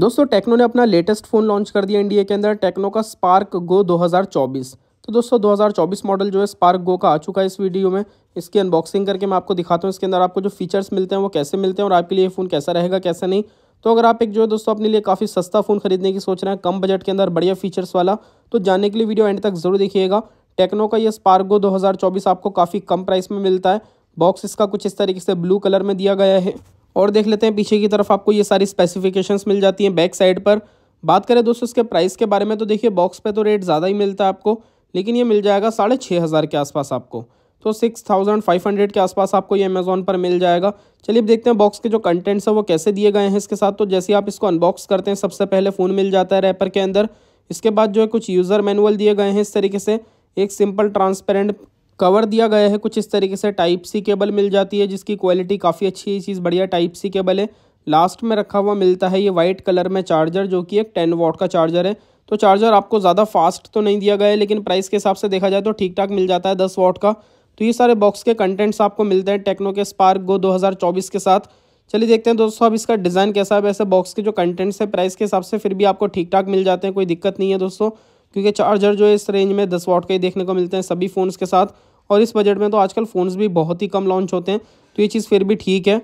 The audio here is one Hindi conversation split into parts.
दोस्तों टेक्नो ने अपना लेटेस्ट फ़ोन लॉन्च कर दिया इंडिया के अंदर टेक्नो का स्पार्क गो 2024 तो दोस्तों 2024 मॉडल जो है स्पार्क गो का आ चुका है इस वीडियो में इसकी अनबॉक्सिंग करके मैं आपको दिखाता हूँ इसके अंदर आपको जो फीचर्स मिलते हैं वो कैसे मिलते हैं और आपके लिए फ़ोन कैसा रहेगा कैसा नहीं तो अगर आप एक जो है दोस्तों अपने लिए काफ़ी सस्ता फ़ोन खरीदने की सोच रहे हैं कम बजट के अंदर बढ़िया फीचर्स वाला तो जानने के लिए वीडियो एंड तक ज़रूर देखिएगा टेक्नो का ये गो दो आपको काफ़ी कम प्राइस में मिलता है बॉक्स इसका कुछ इस तरीके से ब्लू कलर में दिया गया है और देख लेते हैं पीछे की तरफ आपको ये सारी स्पेसिफिकेशंस मिल जाती हैं बैक साइड पर बात करें दोस्तों इसके प्राइस के बारे में तो देखिए बॉक्स पे तो रेट ज़्यादा ही मिलता है आपको लेकिन ये मिल जाएगा साढ़े छः हज़ार के आसपास आपको तो सिक्स थाउजेंड फाइव हंड्रेड के आसपास आपको ये अमेज़ोन पर मिल जाएगा चलिए अब देखते हैं बॉक्स के जो कंटेंट्स हैं वो कैसे दिए गए हैं इसके साथ तो जैसे आप इसको अनबॉक्स करते हैं सबसे पहले फ़ोन मिल जाता है रैपर के अंदर इसके बाद जो है कुछ यूज़र मैनुअल दिए गए हैं इस तरीके से एक सिंपल ट्रांसपेरेंट कवर दिया गया है कुछ इस तरीके से टाइप सी केबल मिल जाती है जिसकी क्वालिटी काफ़ी अच्छी है चीज़ बढ़िया टाइप सी केबल है लास्ट में रखा हुआ मिलता है ये वाइट कलर में चार्जर जो कि एक टेन वॉट का चार्जर है तो चार्जर आपको ज़्यादा फास्ट तो नहीं दिया गया है लेकिन प्राइस के हिसाब से देखा जाए तो ठीक ठाक मिल जाता है दस वॉट का तो ये सारे बॉक्स के कंटेंट्स आपको मिलते हैं टेक्नो के स्पार्क गो 2024 के साथ चलिए देखते हैं दोस्तों अब इसका डिज़ाइन कैसा है वैसे बॉक्स के जो कंटेंट्स है प्राइस के हिसाब से फिर भी आपको ठीक ठाक मिल जाते हैं कोई दिक्कत नहीं है दोस्तों क्योंकि चार्जर जो है इस रेंज में दस वाट का ही देखने को मिलते हैं सभी फ़ोन्स के साथ और इस बजट में तो आजकल फ़ोन्स भी बहुत ही कम लॉन्च होते हैं तो ये चीज़ फिर भी ठीक है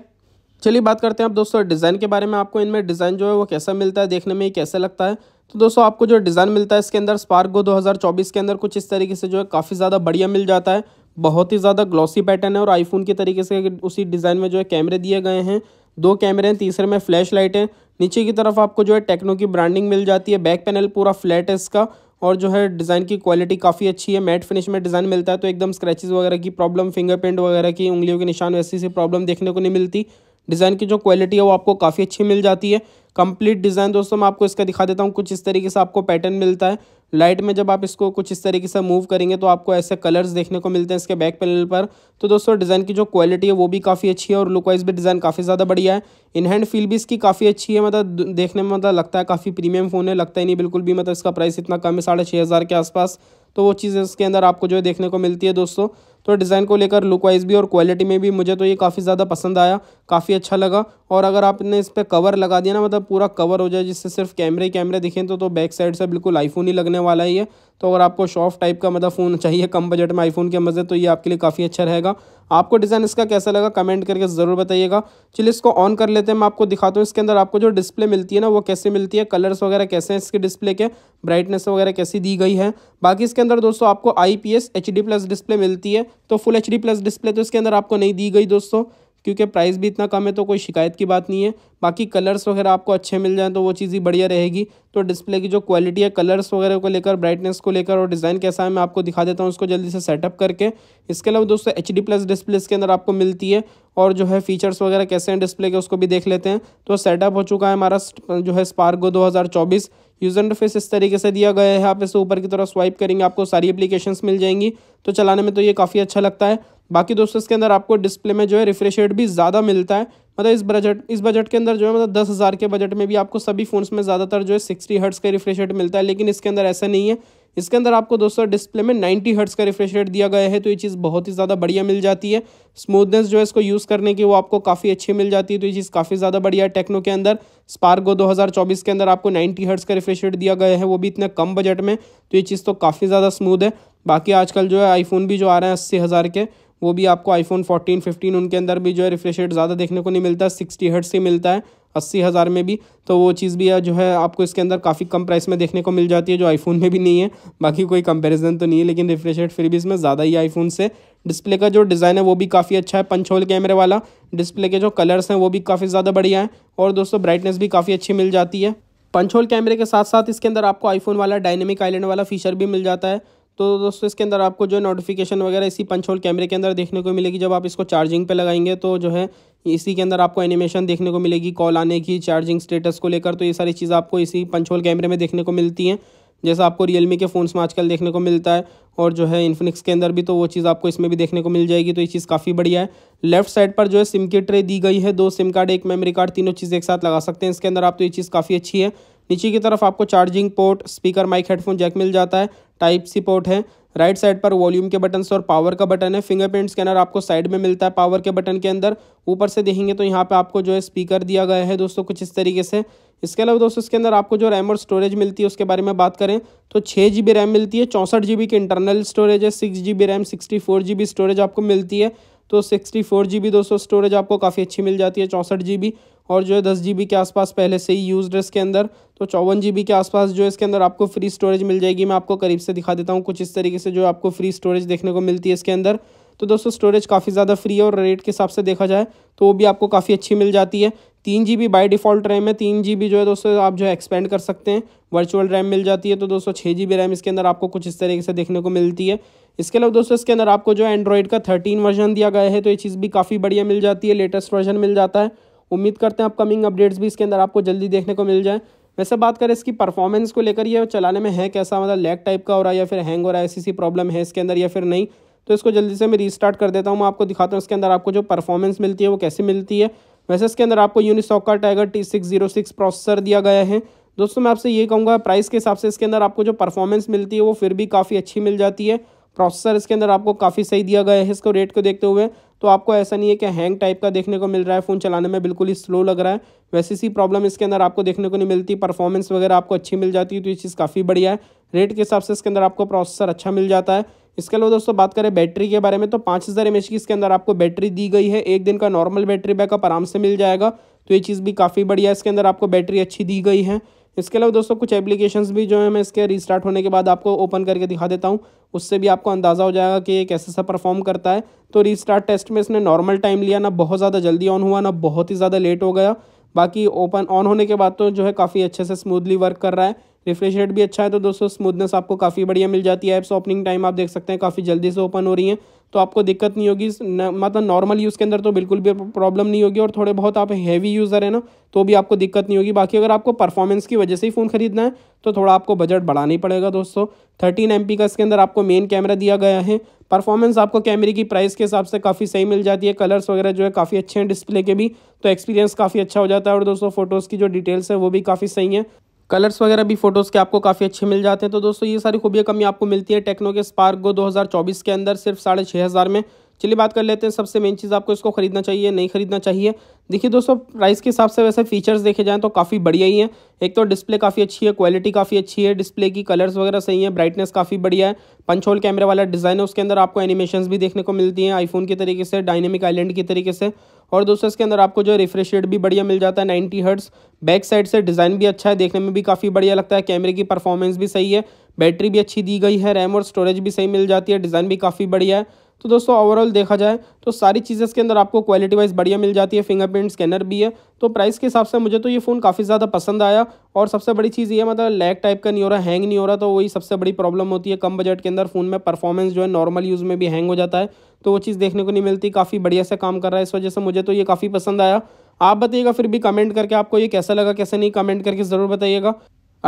चलिए बात करते हैं आप दोस्तों डिज़ाइन के बारे में आपको इनमें डिज़ाइन जो है वो कैसा मिलता है देखने में कैसे लगता है तो दोस्तों आपको जो डिज़ाइन मिलता है इसके अंदर स्पार्क गो 2024 के अंदर कुछ इस तरीके से जो है काफ़ी ज़्यादा बढ़िया मिल जाता है बहुत ही ज़्यादा ग्लॉसी पैटर्न है और आईफोन के तरीके से उसी डिज़ाइन में जो है कैमरे दिए गए हैं दो कैमरे हैं तीसरे में फ्लैश लाइट है नीचे की तरफ आपको जो है टेक्नो की ब्रांडिंग मिल जाती है बैक पैनल पूरा फ्लैट है इसका और जो है डिज़ाइन की क्वालिटी काफ़ी अच्छी है मैट फिनिश में डिज़ाइन मिलता है तो एकदम स्क्रैचेज वगैरह की प्रॉब्लम फिंगरप्रिंट वगैरह की उंगलियों के निशान वैसी सी प्रॉब्लम देखने को नहीं मिलती डिज़ाइन की जो क्वालिटी है वो आपको काफ़ी अच्छी मिल जाती है कंप्लीट डिज़ाइन दोस्तों मैं आपको इसका दिखा देता हूँ कुछ इस तरीके से आपको पैटर्न मिलता है लाइट में जब आप इसको कुछ इस तरीके से मूव करेंगे तो आपको ऐसे कलर्स देखने को मिलते हैं इसके बैक पैनल पर तो दोस्तों डिज़ाइन की जो क्वालिटी है वो भी काफ़ी अच्छी है और लुक वाइज भी डिज़ाइन काफ़ी ज़्यादा बढ़िया है इन हैंड फील भी इसकी काफ़ी अच्छी है मतलब देखने में मतलब लगता है काफ़ी प्रीमियम फ़ोन है लगता ही नहीं बिल्कुल भी मतलब इसका प्राइस इतना कम है साढ़े छः हज़ार के आसपास तो वो चीज़ इसके अंदर आपको जो है देखने को मिलती है दोस्तों तो डिज़ाइन को लेकर लुक वाइज भी और क्वालिटी में भी मुझे तो ये काफ़ी ज़्यादा पसंद आया काफ़ी अच्छा लगा और अगर आपने इस पर कवर लगा दिया ना मतलब पूरा कवर हो जाए जिससे सिर्फ कैमरे कैमरे दिखें तो, तो बैक साइड से बिल्कुल आईफोन ही लगने वाला ही है तो अगर आपको शॉफ टाइप का मतलब फ़ोन चाहिए कम बजट में आईफोन के मज़े तो ये आपके लिए काफ़ी अच्छा रहेगा आपको डिज़ाइन इसका कैसा लगा कमेंट करके ज़रूर बताइएगा चलिए इसको ऑन कर लेते हैं मैं आपको दिखाता हूँ इसके अंदर आपको जो डिस्प्ले मिलती है ना वो कैसे मिलती है कलर्स वगैरह कैसे हैं इसके डिस्प्ले के ब्राइटनेस वगैरह कैसी दी गई है बाकी इसके अंदर दोस्तों आपको I P S H D plus display मिलती है तो full H D plus display तो इसके अंदर आपको नहीं दी गई दोस्तों क्योंकि प्राइस भी इतना कम है तो कोई शिकायत की बात नहीं है बाकी कलर्स वगैरह आपको अच्छे मिल जाएँ तो वो चीज़ ही बढ़िया रहेगी तो डिस्प्ले की जो क्वालिटी है कलर्स वगैरह को लेकर ब्राइटनेस को लेकर और डिज़ाइन कैसा है मैं आपको दिखा देता हूँ उसको जल्दी से सेटअप करके इसके अलावा दोस्तों एच डी प्लस डिस्प्ले इसके अंदर आपको मिलती है और जो है फीचर्स वगैरह कैसे हैं डिस्प्ले के उसको भी देख लेते हैं तो सेटअप हो चुका है हमारा जो है स्पार्गो 2024 यूज़र इंटरफेस इस तरीके से दिया गया है आप इसे ऊपर की तरफ स्वाइप करेंगे आपको सारी एप्लीकेशंस मिल जाएंगी तो चलाने में तो ये काफ़ी अच्छा लगता है बाकी दोस्तों इसके अंदर आपको डिस्प्ले में जो है रिफ्रेश रेट भी ज़्यादा मिलता है मतलब इस बजट इस बजट के अंदर जो है मतलब दस हज़ार के बजट में भी आपको सभी फ़ोन्स में ज़्यादातर जो है सिक्सटी हर्ट्स का रिफ्रेश रेट मिलता है लेकिन इसके अंदर ऐसा नहीं है इसके अंदर आपको दोस्तों डिस्प्ले में नाइन्टी हर्ट्स का रिफ्रेश रेट दिया गया है तो ये चीज़ बहुत ही ज़्यादा बढ़िया मिल जाती है स्मूथनेस जो है इसको यूज़ करने की वो आपको काफ़ी अच्छी मिल जाती है तो ये चीज़ काफ़ी ज़्यादा बढ़िया है टेक्नो के अंदर स्पार्गो 2024 के अंदर आपको नाइन्टी हर्ट्स का रिफ्रेश रेट दिया गया है वो भी इतने कम बजट में तो ये चीज़ तो काफ़ी ज़्यादा स्मूद है बाकी आजकल जो है आईफोन भी जो आ रहे हैं अस्सी हज़ार के वो भी आपको आईफोन फोर्टीन फिफ्टीन उनके अंदर भी जो है रिफ्रेश रेट ज़्यादा देखने को नहीं मिलता है सिक्सटी हर्ट से मिलता है अस्सी हज़ार में भी तो वो चीज़ भी जो है आपको इसके अंदर काफ़ी कम प्राइस में देखने को मिल जाती है जो आईफोन में भी नहीं है बाकी कोई कंपैरिजन तो नहीं है लेकिन रिफ्रेश रेट फिर भी इसमें ज़्यादा ही आईफोन से डिस्प्ले का जो डिज़ाइन है वो भी काफ़ी अच्छा है पंच होल कैमरे वाला डिस्प्ले के जो कलर्स हैं वो भी काफ़ी ज़्यादा बढ़िया है और दोस्तों ब्राइटनेस भी काफ़ी अच्छी मिल जाती है पंच होल कैमरे के साथ साथ इसके अंदर आपको आईफोन वाला डायनेमिक आइलैंड वाला फीचर भी मिल जाता है तो दोस्तों इसके अंदर आपको जो है नोटिफिकेशन वगैरह इसी पंच होल कैमरे के अंदर देखने को मिलेगी जब आप इसको चार्जिंग पे लगाएंगे तो जो है इसी के अंदर आपको एनिमेशन देखने को मिलेगी कॉल आने की चार्जिंग स्टेटस को लेकर तो ये सारी चीज़ आपको इसी पंच होल कैमरे में देखने को मिलती हैं जैसा आपको रियलमी के फ़ोन्स में आजकल देखने को मिलता है और जो है इन्फिनिक्स के अंदर भी तो वो चीज़ आपको इसमें भी देखने को मिल जाएगी तो ये चीज़ काफ़ी बढ़िया है लेफ्ट साइड पर जो है सिम की ट्रे दी गई है दो सिम कार्ड एक मेमोरी कार्ड तीनों चीज़ एक साथ लगा सकते हैं इसके अंदर आप तो ये चीज़ काफ़ी अच्छी है नीचे की तरफ आपको charging port speaker mic headphone jack मिल जाता है टाइप सी पोर्ट है राइट साइड पर वॉल्यूम के बटन और पावर का बटन है फिंगरप्रिंट स्कैनर आपको साइड में मिलता है पावर के बटन के अंदर ऊपर से देखेंगे तो यहाँ पे आपको जो है स्पीकर दिया गया है दोस्तों कुछ इस तरीके से इसके अलावा दोस्तों इसके अंदर आपको जो रैम और स्टोरेज मिलती है उसके बारे में बात करें तो छः जी बी रैम मिलती है चौंसठ जी बी की इंटरनल स्टोरेज है six G B RAM sixty four G B storage आपको मिलती है तो सिक्सटी फोर जी बी दोस्तों स्टोरेज आपको काफ़ी अच्छी मिल जाती है चौंसठ जी बी और जो है दस जी बी के आसपास पहले से ही यूज है इसके अंदर तो चौवन जी बी के आसपास जो है इसके अंदर आपको फ्री स्टोरेज मिल जाएगी मैं आपको करीब से दिखा देता हूँ कुछ इस तरीके से जो आपको फ्री स्टोरेज देखने को मिलती है इसके अंदर तो दोस्तों स्टोरेज काफ़ी ज़्यादा फ्री है और रेट के हिसाब से देखा जाए तो वो भी आपको काफ़ी अच्छी मिल जाती है तीन G B by default RAM है तीन जी बी जो है दोस्तों आप जो है एक्सपेंड कर सकते हैं वर्चुअल रैम मिल जाती है तो दोस्तों छः जी बी रैम इसके अंदर आपको कुछ इस तरीके से देखने को मिलती है इसके अलावा दोस्तों इसके अंदर आपको जो एंड्रॉयड का थर्टीन वर्जन दिया गया है तो ये चीज़ भी काफ़ी बढ़िया मिल जाती है लेटेस्ट वर्जन मिल जाता है उम्मीद करते हैं अपकमिंग अपडेट्स भी इसके अंदर आपको जल्दी देखने को मिल जाए वैसे बात करें इसकी परफॉर्मेंस को लेकर ये चलाने में है कैसा मतलब लैग टाइप का हो रहा है या फिर हैंग हो रहा है ऐसी सी प्रॉब्लम है इसके अंदर या फिर नहीं तो इसको जल्दी से मैं रीस्टार्ट कर देता हूँ मैं आपको दिखाता हूँ इसके अंदर आपको जो परफॉर्मेंस मिलती है वो कैसे मिलती है वैसे इसके अंदर आपको यूनिसॉक का tiger T six zero six processor दिया गया है दोस्तों मैं आपसे ये कहूँगा प्राइस के हिसाब से इसके अंदर आपको जो परफॉर्मेंस मिलती है वो फिर भी काफ़ी अच्छी मिल जाती है प्रोसेसर इसके अंदर आपको काफ़ी सही दिया गया है इसको रेट को देखते हुए तो आपको ऐसा नहीं है कि हैंग टाइप का देखने को मिल रहा है फ़ोन चलाने में बिल्कुल ही स्लो लग रहा है वैसे सी प्रॉब्लम इसके अंदर आपको देखने को नहीं मिलती परफॉर्मेंस वगैरह आपको अच्छी मिल जाती है तो ये चीज़ काफ़ी बढ़िया है रेट के हिसाब से इसके अंदर आपको प्रोसेसर अच्छा मिल जाता है इसके अलावा दोस्तों बात करें बैटरी के बारे में तो पाँच हज़ार एम की इसके अंदर आपको बैटरी दी गई है एक दिन का नॉर्मल बैटरी बैकअप आराम से मिल जाएगा तो ये चीज़ भी काफ़ी बढ़िया इसके अंदर आपको बैटरी अच्छी दी गई है इसके अलावा दोस्तों कुछ एप्लीकेशंस भी जो है मैं इसके रिस्टार्ट होने के बाद आपको ओपन करके दिखा देता हूँ उससे भी आपको अंदाज़ा हो जाएगा कि ये कैसे सा परफॉर्म करता है तो रीस्टार्ट टेस्ट में इसने नॉर्मल टाइम लिया ना बहुत ज़्यादा जल्दी ऑन हुआ ना बहुत ही ज़्यादा लेट हो गया बाकी ओपन ऑन होने के बाद तो जो है काफ़ी अच्छे से स्मूथली वर्क कर रहा है रिफ्रेश रेट भी अच्छा है तो दोस्तों स्मूथनेस आपको काफ़ी बढ़िया मिल जाती है ऐप्स ओपनिंग टाइम आप देख सकते हैं काफ़ी जल्दी से ओपन हो रही हैं तो आपको दिक्कत नहीं होगी मतलब नॉर्मल यूज़ के अंदर तो बिल्कुल भी प्रॉब्लम नहीं होगी और थोड़े बहुत आप हैवी यूज़र है ना तो भी आपको दिक्कत नहीं होगी बाकी अगर आपको परफॉर्मेंस की वजह से ही फ़ोन खरीदना है तो थोड़ा आपको बजट बढ़ाना ही पड़ेगा दोस्तों थर्टीन एम का इसके अंदर आपको मेन कैमरा दिया गया है परफॉर्मेंस आपको कैमरे की प्राइस के हिसाब से काफ़ी सही मिल जाती है कलर्स वगैरह जो है काफ़ी अच्छे हैं डिस्प्ले के भी तो एक्सपीरियंस काफ़ी अच्छा हो जाता है और दोस्तों फोटोज़ की जो डिटेल्स है वो भी काफ़ी सही है कलर्स वगैरह भी फोटोज़ के आपको काफ़ी अच्छे मिल जाते हैं तो दोस्तों ये सारी खूबियाँ कमी आपको मिलती है टेक्नो के स्पार्क गो 2024 के अंदर सिर्फ साढ़े छः हज़ार में चलिए बात कर लेते हैं सबसे मेन चीज़ आपको इसको खरीदना चाहिए नहीं खरीदना चाहिए देखिए दोस्तों प्राइस के हिसाब से वैसे फीचर्स देखे जाएँ तो काफ़ी बढ़िया ही हैं एक तो डिस्प्ले काफ़ी अच्छी है क्वालिटी काफ़ी अच्छी है डिस्प्ले की कलर्स वगैरह सही है ब्राइटनेस काफ़ी बढ़िया है पंच होल कैमरे वाला डिज़ाइन है उसके अंदर आपको एनिमेशन भी देखने को मिलती हैं आईफोन के तरीके से डायनेमिक आइलैंड के तरीके से और दोस्तों इसके अंदर आपको जो रिफ्रेश रेट भी बढ़िया मिल जाता है नाइन्टी हर्ट्स बैक साइड से डिज़ाइन भी अच्छा है देखने में भी काफ़ी बढ़िया लगता है कैमरे की परफॉर्मेंस भी सही है बैटरी भी अच्छी दी गई है रैम और स्टोरेज भी सही मिल जाती है डिज़ाइन भी काफ़ी बढ़िया है तो दोस्तों ओवरऑल देखा जाए तो सारी चीज़ें के अंदर आपको क्वालिटी वाइज बढ़िया मिल जाती है फिंगरप्रिंट स्कैनर भी है तो प्राइस के हिसाब से मुझे तो ये फ़ोन काफ़ी ज़्यादा पसंद आया और सबसे बड़ी चीज़ ये मतलब लैग टाइप का नहीं हो रहा हैंग नहीं हो रहा तो वही सबसे बड़ी प्रॉब्लम होती है कम बजट के अंदर फ़ोन में परफॉर्मेंस जो है नॉर्मल यूज़ में भी हैंग हो जाता है तो वो चीज़ देखने को नहीं मिलती काफ़ी बढ़िया से काम कर रहा है इस वजह से मुझे तो ये काफ़ी पसंद आया आप बताइएगा फिर भी कमेंट करके आपको ये कैसा लगा कैसे नहीं कमेंट करके ज़रूर बताइएगा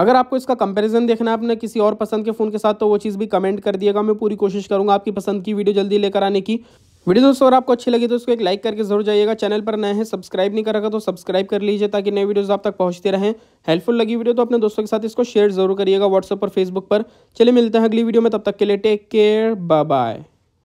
अगर आपको इसका कंपैरिजन देखना है अपने किसी और पसंद के फ़ोन के साथ तो वो चीज़ भी कमेंट कर दिएगा मैं पूरी कोशिश करूँगा आपकी पसंद की वीडियो जल्दी लेकर आने की वीडियो दोस्तों अगर आपको अच्छी लगी तो उसको एक लाइक करके जरूर जाइएगा चैनल पर नए हैं सब्सक्राइब नहीं कर रखा तो सब्सक्राइब कर लीजिए ताकि नए वीडियोज आप तक पहुंचते रहें हेल्पफुल लगी वीडियो तो अपने दोस्तों के साथ इसको शेयर जरूर करिएगा व्हाट्सएप पर फेसबुक पर चलिए मिलते हैं अगली वीडियो में तब तक के लिए टेक केयर बाय बाय